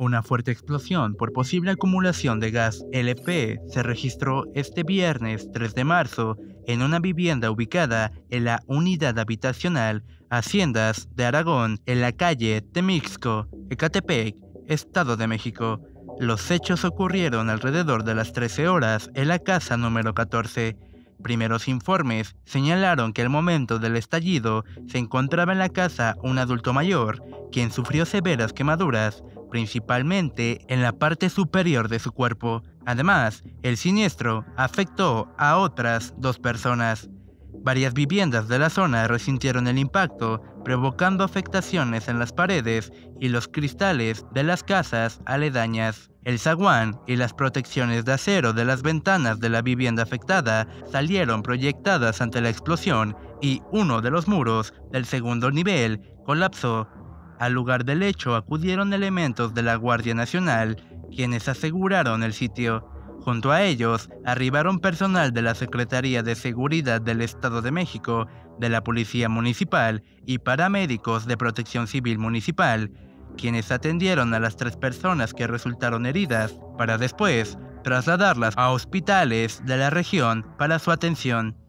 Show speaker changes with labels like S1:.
S1: Una fuerte explosión por posible acumulación de gas LP se registró este viernes 3 de marzo en una vivienda ubicada en la unidad habitacional Haciendas de Aragón, en la calle Temixco, Ecatepec, Estado de México. Los hechos ocurrieron alrededor de las 13 horas en la casa número 14. Primeros informes señalaron que al momento del estallido se encontraba en la casa un adulto mayor, quien sufrió severas quemaduras principalmente en la parte superior de su cuerpo. Además, el siniestro afectó a otras dos personas. Varias viviendas de la zona resintieron el impacto, provocando afectaciones en las paredes y los cristales de las casas aledañas. El zaguán y las protecciones de acero de las ventanas de la vivienda afectada salieron proyectadas ante la explosión y uno de los muros del segundo nivel colapsó al lugar del hecho acudieron elementos de la Guardia Nacional, quienes aseguraron el sitio. Junto a ellos arribaron personal de la Secretaría de Seguridad del Estado de México, de la Policía Municipal y paramédicos de Protección Civil Municipal, quienes atendieron a las tres personas que resultaron heridas, para después trasladarlas a hospitales de la región para su atención.